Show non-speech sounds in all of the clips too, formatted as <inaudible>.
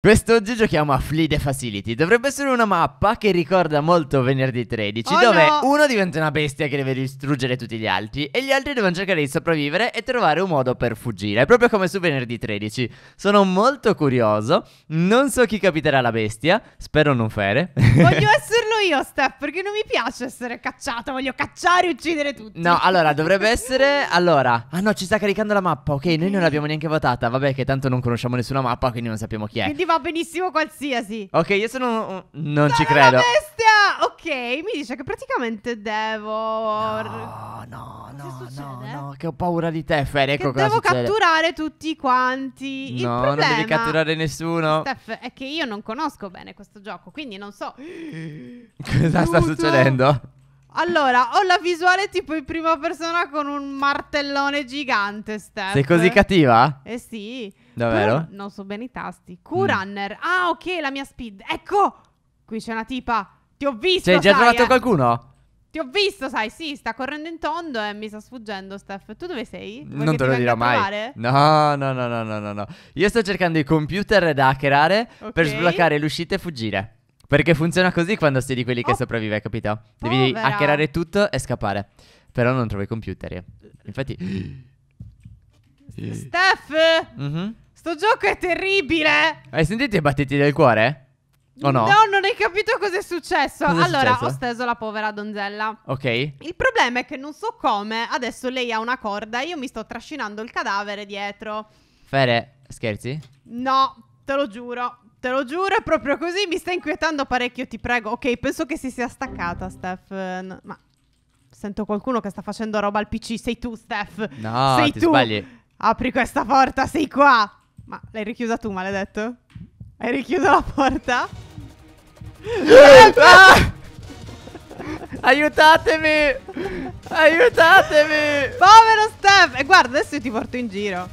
Quest'oggi giochiamo a Flee the Facility, dovrebbe essere una mappa che ricorda molto venerdì 13 oh Dove no! uno diventa una bestia che deve distruggere tutti gli altri E gli altri devono cercare di sopravvivere e trovare un modo per fuggire Proprio come su venerdì 13 Sono molto curioso, non so chi capiterà la bestia, spero non fere Voglio <laughs> esserlo io, Steph, perché non mi piace essere cacciata. Voglio cacciare e uccidere tutti. No, allora dovrebbe <laughs> essere. Allora, ah no, ci sta caricando la mappa. Ok, noi non l'abbiamo neanche votata. Vabbè, che tanto non conosciamo nessuna mappa, quindi non sappiamo chi è. Quindi va benissimo qualsiasi. Ok, io sono. Non sono ci credo. Una bestia! Ok, mi dice che praticamente devo. No, no, no, no, no, che ho paura di te, Fer. Ecco cosa devo succede. catturare tutti quanti. Il no, problema, non devi catturare nessuno. Steph, è che io non conosco bene questo gioco, quindi non so. <gasps> <gasps> Cosa sta succedendo? Allora, ho la visuale tipo in prima persona con un martellone gigante, Steph. Sei così cattiva? Eh sì. Davvero? Però non so bene i tasti. Q-Runner. Mm. Ah, ok, la mia speed. Ecco! Qui c'è una tipa. Ti ho visto, C'hai cioè, già trovato eh. qualcuno? Ti ho visto, sai, sì, sta correndo in tondo e mi sta sfuggendo, Steph. Tu dove sei? Vuoi non te lo dirò mai. No, no, no, no, no, no, Io sto cercando i computer da hackerare per sbloccare le uscite e fuggire. Perché funziona così quando sei di quelli che oh. sopravvive, capito? Devi Povera. hackerare tutto e scappare. Però non trovi i computer. Eh. Infatti... <gasps> Steph! Mm-hmm. Sto gioco è terribile! Hai sentito i battiti del cuore? O no? No, non hai capito cosa è successo. Cos'è allora, successo? ho steso la povera donzella. Ok. Il problema è che non so come. Adesso lei ha una corda e io mi sto trascinando il cadavere dietro. Fere, scherzi? No, te lo giuro. Te lo giuro, è proprio così. Mi sta inquietando parecchio, ti prego. Ok, penso che si sia staccata, Steph. No, ma sento qualcuno che sta facendo roba al PC. Sei tu, Steph. No, sei tu. Sbagli. Apri questa porta, sei qua. Ma l'hai richiusa tu, maledetto? Hai richiuso la porta? <laughs> ah! Aiutatemi! Aiutatemi! Povero Steph! E guarda, adesso io ti porto in giro.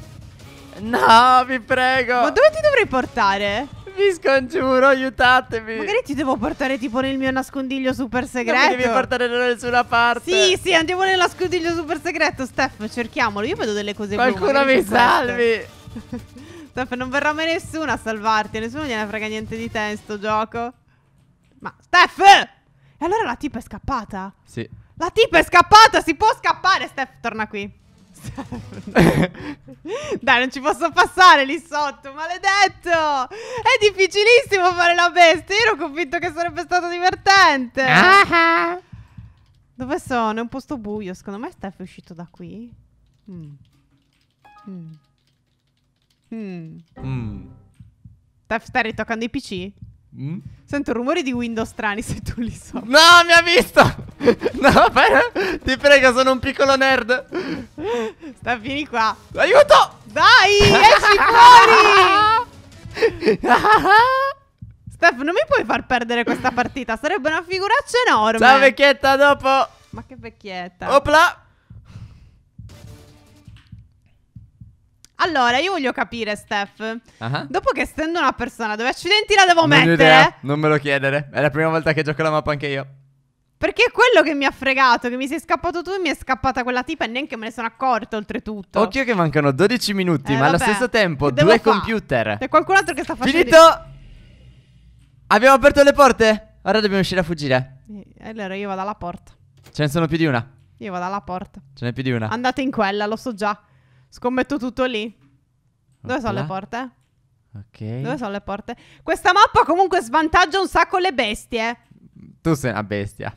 No, vi prego. Ma dove ti dovrei portare? vi scongiuro, aiutatemi. Magari ti devo portare tipo nel mio nascondiglio super segreto. Non mi devi portare da nessuna parte. Sì, sì, andiamo nel nascondiglio super segreto, Steph, cerchiamolo. Io vedo delle cose Qualcuno blu. Qualcuno mi salvi. <laughs> Steph, non verrà mai nessuno a salvarti, nessuno gliene frega niente di te in sto gioco. Ma Steph! E allora la tipa è scappata? Sì. La tipa è scappata, si può scappare, Steph, torna qui. <laughs> Dai, non ci posso passare lì sotto, maledetto! È difficilissimo fare la bestia, io ero convinto che sarebbe stato divertente. Ah Dove sono? È un posto buio, secondo me Steph è uscito da qui. Mm. Mm. Mm. mm. Steph, stai ritoccando i PC? Mm? Sento rumori di Windows strani <laughs> se tu li so. No, mi ha visto! <laughs> no, per... ti prego, sono un piccolo nerd. Sta, vieni qua. Aiuto! Dai, esci <laughs> fuori! Steph, non mi puoi far perdere questa partita, sarebbe una figuraccia enorme. Ciao vecchietta, dopo. Ma che vecchietta. Opla! Allora, io voglio capire, Steph. Uh-huh. Dopo che stendo una persona, dove accidenti la devo non mettere? Idea. Non me lo chiedere. È la prima volta che gioco la mappa anche io. Perché è quello che mi ha fregato, che mi sei scappato tu e mi è scappata quella tipa e neanche me ne sono accorto oltretutto. Occhio che mancano 12 minuti, eh, ma allo stesso tempo due computer. C'è qualcun altro che sta facendo... Finito! Abbiamo aperto le porte? Ora dobbiamo uscire a fuggire. Allora io vado alla porta. Ce ne sono più di una. Io vado alla porta. Ce n'è più di una. Andate in quella, lo so già. Scommetto tutto lì. Dove Opla. sono le porte? Ok. Dove sono le porte? Questa mappa comunque svantaggia un sacco le bestie. Tu sei una bestia.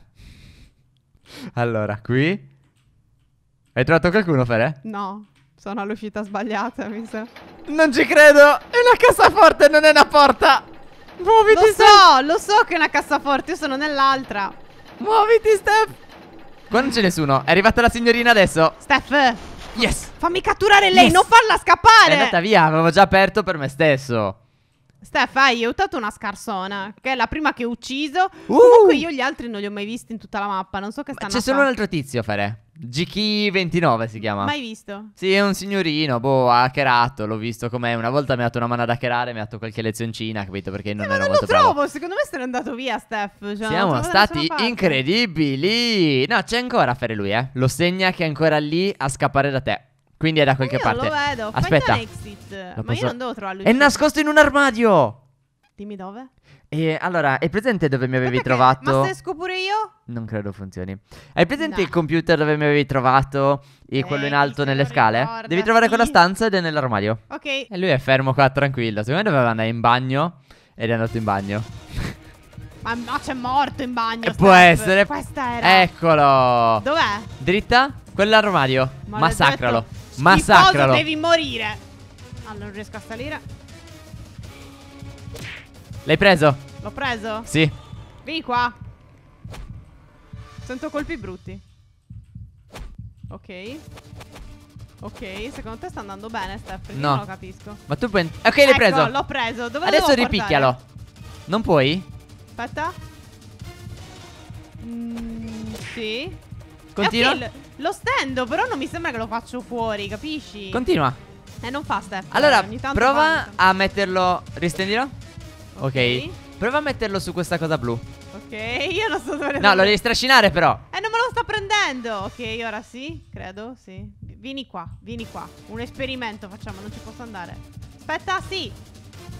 Allora, qui. Hai trovato qualcuno, Fere? No, sono all'uscita sbagliata, mi sa. Non ci credo! È una cassaforte, non è una porta! Muoviti, Lo Steph! so, lo so che è una cassaforte, io sono nell'altra. Muoviti, Steph! Qua non c'è nessuno, è arrivata la signorina adesso. Steph! Yes. Fammi catturare lei, yes. non farla scappare. È andata via, avevo già aperto per me stesso. Steph, hai aiutato una scarsona, che è la prima che ho ucciso. Uh. Comunque io gli altri non li ho mai visti in tutta la mappa, non so che stanno C'è solo un altro tizio, Fare. GK29 si chiama. Mai visto? Sì, è un signorino, boh, ha hackerato, l'ho visto com'è. Una volta mi ha dato una mano ad hackerare, mi ha dato qualche lezioncina, capito? Perché non eh, ero ma non molto lo trovo, bravo. secondo me sono andato via, Steph. Cioè, Siamo stati incredibili. No, c'è ancora a fare lui, eh. Lo segna che è ancora lì a scappare da te. Quindi è da qualche io parte. lo vedo. Aspetta. Fai un exit. Lo ma posso... io non devo trovare lui. È nascosto in un armadio. Dimmi dove? E allora, è presente dove mi avevi trovato? Ma se pure io? Non credo funzioni. Hai presente no. il computer dove mi avevi trovato e eh, quello in alto nelle scale? Ricorda, Devi trovare sì. quella stanza ed è nell'armadio. Ok. E lui è fermo qua, tranquillo. Secondo me doveva andare in bagno ed è andato in bagno. <laughs> Ma no, c'è morto in bagno. Può essere. Questa era. Eccolo. Dov'è? Dritta? Quell'armadio. Ma Massacralo. Detto, Massacralo. Devi morire. Allora, non riesco a salire. L'hai preso? L'ho preso? Sì. Vieni qua. Sento colpi brutti. Ok. Ok, secondo te sta andando bene, Steph? No. Non lo capisco. Ma tu puoi. Ok, l'hai ecco, preso. l'ho preso. Dove Adesso ripicchialo. Portare? Non puoi? Aspetta. Mm, sì. Continua. okay, lo stendo, però non mi sembra che lo faccio fuori, capisci? Continua. Eh, non fa, Steph. Allora, prova a metterlo. Ristendilo. Ok. Prova a metterlo su questa cosa blu. Ok, io lo sto prendendo. No, lo devi strascinare però. Eh, non me lo sta prendendo. Ok, ora sì, credo, sì. Vieni qua, vieni qua. Un esperimento facciamo, non ci posso andare. Aspetta, sì.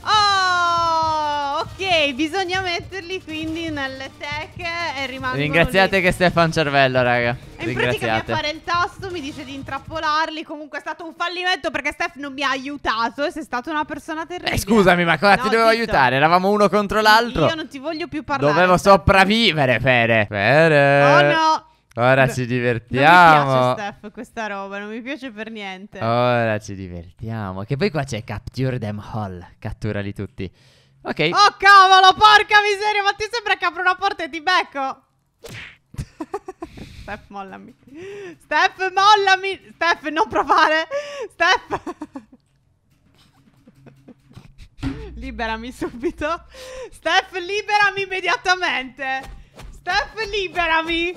Oh, ok, bisogna metterli quindi nelle tech e rimangono Ringraziate lì. che Stefan Cervello, raga. E in pratica mi ha fare il tasto, mi dice di intrappolarli. Comunque è stato un fallimento perché Steph non mi ha aiutato. e Sei stata una persona terribile. Eh, scusami, ma cosa no, ti dovevo zitto. aiutare? Eravamo uno contro l'altro. Io non ti voglio più parlare. Dovevo sopravvivere, Fede. Fede. Oh no. Ora ci divertiamo. Non mi piace, Steph, questa roba, non mi piace per niente. Ora ci divertiamo. Che poi qua c'è Capture them all. Catturali tutti. Ok. Oh, cavolo, porca miseria, ma ti sembra che apro una porta e ti becco? <laughs> Steph, mollami. Steph, mollami. Steph, non provare. Steph. liberami subito. Steph, liberami immediatamente. Steph, liberami.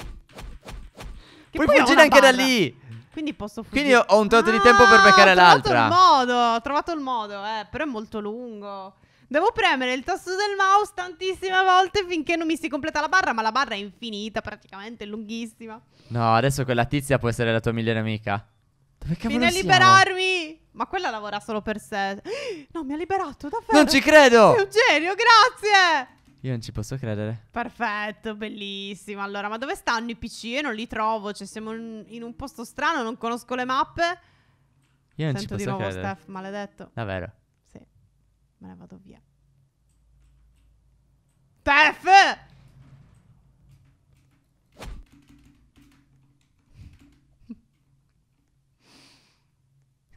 Puoi fuggire anche barra. da lì. Quindi posso fuggire. Quindi ho un tratto ah, di tempo per beccare l'altra. Ho trovato il modo, ho trovato il modo, eh, però è molto lungo. Devo premere il tasto del mouse tantissime volte finché non mi si completa la barra, ma la barra è infinita praticamente, è lunghissima. No, adesso quella tizia può essere la tua migliore amica. Dove cavolo Vieni a liberarmi! Ma quella lavora solo per sé. <gasps> No, mi ha liberato, davvero. Non ci credo! Sei un genio, grazie! Io non ci posso credere. Perfetto, bellissimo. Allora, ma dove stanno i PC? Io non li trovo. Cioè, siamo in un posto strano, non conosco le mappe. Io non Sento ci posso di nuovo credere. Steph, maledetto. Davvero? Sì. Me ne vado via. Steph!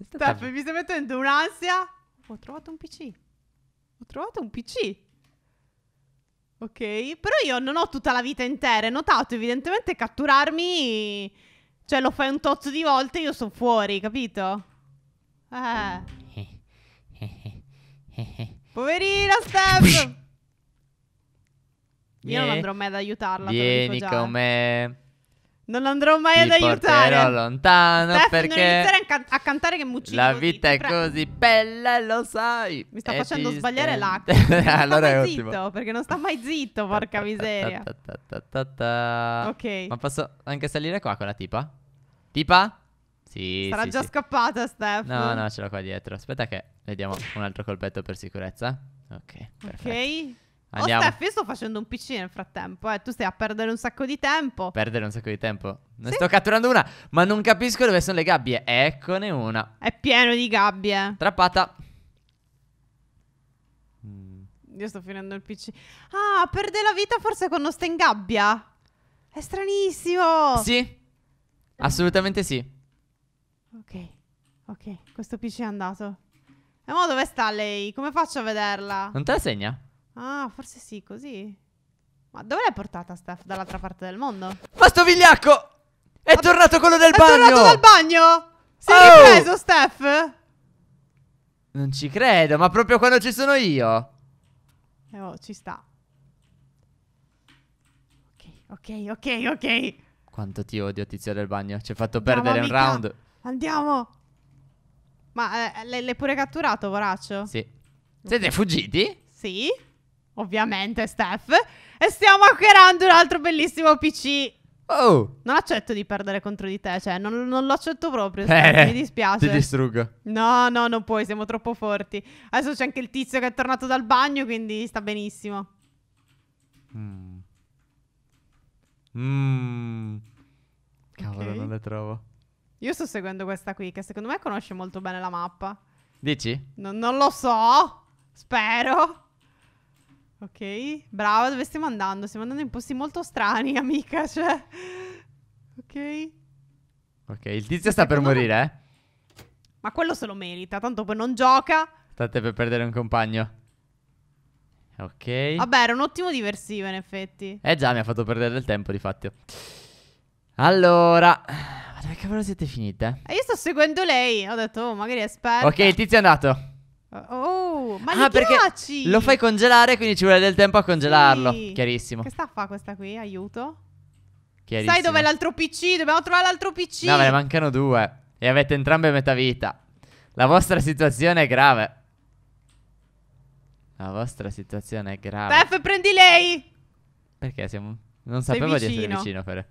Steph, mi stai mettendo un'ansia? Ho trovato un PC. Ho trovato un PC. Ok, però io non ho tutta la vita intera. hai notato, evidentemente, catturarmi. Cioè, lo fai un tozzo di volte e io sono fuori, capito? Eh. Poverina, Steph! Io non eh. andrò mai ad aiutarla. Vieni con me. Non andrò mai Ti ad aiutare. lontano Steph, perché. Non iniziare a, can- a cantare che mucci. La vita così, è così bella, lo sai. Mi sta facendo esistente. sbagliare l'acqua. <laughs> allora è ottimo. zitto perché non sta mai zitto, porca miseria. Ta ta ta ta ta ok. Ma posso anche salire qua con la tipa? Tipa? Sì. Sarà sì, già sì. scappata, Steph. No, no, ce l'ho qua dietro. Aspetta, che le diamo un altro colpetto per sicurezza. Ok. Perfetto. Ok. Andiamo. Oh Steph, io sto facendo un PC nel frattempo, eh. Tu stai a perdere un sacco di tempo. Perdere un sacco di tempo. Ne sì. sto catturando una, ma non capisco dove sono le gabbie. Eccone una. È pieno di gabbie. Trappata. Mm. Io sto finendo il PC. Ah, perde la vita forse quando sta in gabbia. È stranissimo. Sì. Assolutamente sì. Ok. Ok, questo PC è andato. E mo dove sta lei? Come faccio a vederla? Non te la segna? Ah, forse sì, così. Ma dove l'hai portata, Steph? Dall'altra parte del mondo? Ma sto vigliacco! È Vabbè, tornato quello del è bagno! È tornato dal bagno! Sei oh! ripreso, Steph? Non ci credo, ma proprio quando ci sono io. Eh, oh, ci sta. Ok, ok, ok, ok. Quanto ti odio, tizio del bagno. Ci hai fatto Andiamo, perdere amica. un round. Andiamo. Ma eh, l'hai pure catturato, voraccio? Sì. Siete fuggiti? Sì ovviamente Steph, e stiamo hackerando un altro bellissimo PC. Oh! Non accetto di perdere contro di te, cioè non, non lo accetto proprio, eh, mi dispiace. Ti distruggo. No, no, non puoi, siamo troppo forti. Adesso c'è anche il tizio che è tornato dal bagno, quindi sta benissimo. Mm. Mm. Cavolo, okay. non le trovo. Io sto seguendo questa qui, che secondo me conosce molto bene la mappa. Dici? No, non lo so, spero. Ok, brava, dove stiamo andando? Stiamo andando in posti molto strani, <laughs> amica, cioè... Ok. Ok, il tizio sta per morire, eh? Ma quello se lo merita, tanto poi non gioca. State per perdere un compagno. Ok. Vabbè, era un ottimo diversivo, in effetti. Eh già, mi ha fatto perdere del tempo, di fatto. Allora... Ma dove cavolo siete finite? E eh, io sto seguendo lei, ho detto, oh, magari aspetta. Ok, il tizio è andato. Oh, ma ah, perché piaci? lo fai congelare, quindi ci vuole del tempo a congelarlo. Sì. Chiarissimo. Che sta a fare questa qui? Aiuto. Sai dov'è l'altro PC? Dobbiamo trovare l'altro PC. No, ve ne mancano due. E avete entrambe metà vita. La vostra situazione è grave. La vostra situazione è grave. Steph, prendi lei. Perché siamo. Non sapevo di essere vicino, Fere.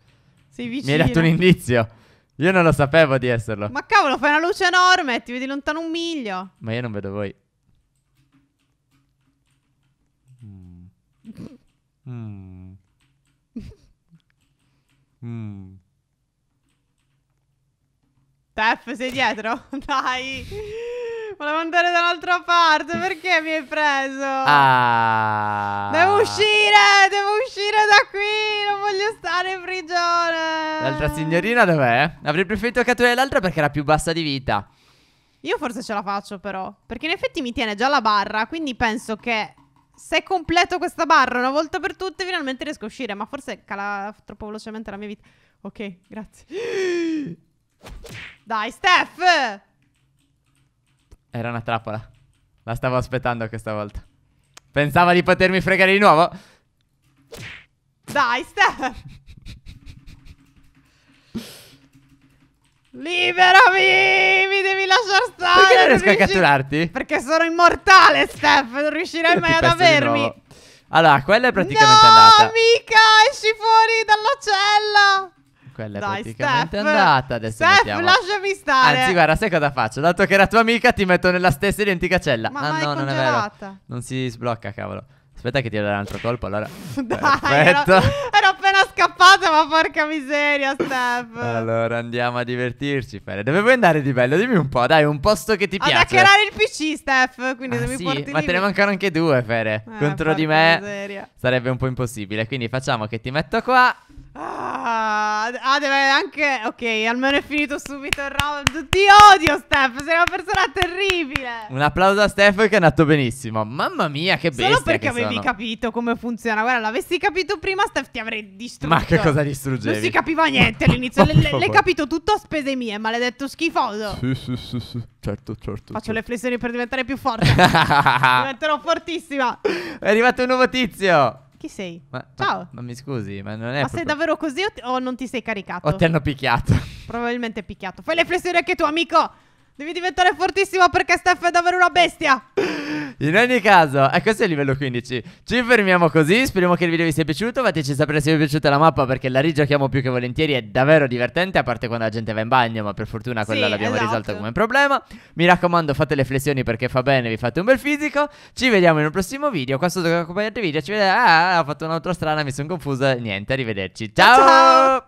Sei vicino. Mi hai dato un indizio. Io non lo sapevo di esserlo. Ma cavolo, fai una luce enorme, ti vedi lontano un miglio. Ma io non vedo voi. Mm. Mm. mm. mm. Tef, sei dietro? <laughs> Dai. Volevo andare dall'altra parte, perché mi hai preso? Ah. Devo uscire, devo uscire da qui, non voglio stare in prigione. L'altra signorina dov'è? Avrei preferito catturare l'altra perché era più bassa di vita. Io forse ce la faccio però, perché in effetti mi tiene già la barra, quindi penso che se completo questa barra una volta per tutte finalmente riesco a uscire, ma forse cala troppo velocemente la mia vita. Ok, grazie. <gasps> Dai, Steph! Era una trappola. La stavo aspettando questa volta. Pensava di potermi fregare di nuovo. Dai, Stefan! Liberami! Mi devi lasciare stare! Perché non riesco non riusci... a catturarti? Perché sono immortale, Steph! Non riuscirei mai ad avermi! Allora, quella è praticamente no, andata. No, mica! Esci fuori dalla cella! Quella Dai, è praticamente Steph, andata. Adesso Steph, mettiamo... lasciami stare. Anzi, guarda, sai cosa faccio? Dato che era tua amica, ti metto nella stessa identica cella. Ma ah, no, non è vero. Non si sblocca, cavolo. Aspetta che ti do un altro colpo, allora. <laughs> Dai, Perfetto. Ero, <laughs> ero, appena scappata, ma porca miseria, Steph. Allora andiamo a divertirci, Fede. Dove vuoi andare di bello? Dimmi un po', dai, un posto che ti piace. Ad hackerare il PC, Steph, quindi ah, sì, ma te ne mancano anche due, Fede. Eh, Contro di me miseria. sarebbe un po' impossibile, quindi facciamo che ti metto qua Ah, ah, deve anche. Ok, almeno è finito subito il round. Ti odio, Steph. Sei una persona terribile. Un applauso a Steph che è nato benissimo. Mamma mia, che bello. Solo perché avevi sono. capito come funziona. Guarda, l'avessi capito prima, Steph ti avrei distrutto. Ma che cosa distruggevi? Non si capiva niente all'inizio. L'hai <laughs> capito tutto a spese mie, maledetto schifoso. Sì, sì, sì, sì. Certo, certo. Faccio certo. le flessioni per diventare più forte. <laughs> Diventerò fortissima. È arrivato un nuovo tizio chi sei? Ma, Ciao. Ma, ma, mi scusi, ma non è. Ma proprio... sei davvero così o, ti, o, non ti sei caricato? O ti hanno picchiato. <laughs> Probabilmente picchiato. Fai le flessioni anche tu, amico. Devi diventare fortissimo perché Steph è davvero una bestia. In ogni caso, e eh, questo è il livello 15. Ci fermiamo così. Speriamo che il video vi sia piaciuto. Fateci sapere se vi è piaciuta la mappa perché la rigiochiamo più che volentieri. È davvero divertente, a parte quando la gente va in bagno, ma per fortuna sì, quella l'abbiamo esatto. risolta come problema. Mi raccomando, fate le flessioni perché fa bene, vi fate un bel fisico. Ci vediamo in un prossimo video. Qua sotto accompagnate video. Ci vediamo. Ah, ah, ah, ho fatto un'altra strana, mi sono confusa. Niente, arrivederci. Ciao! Ciao!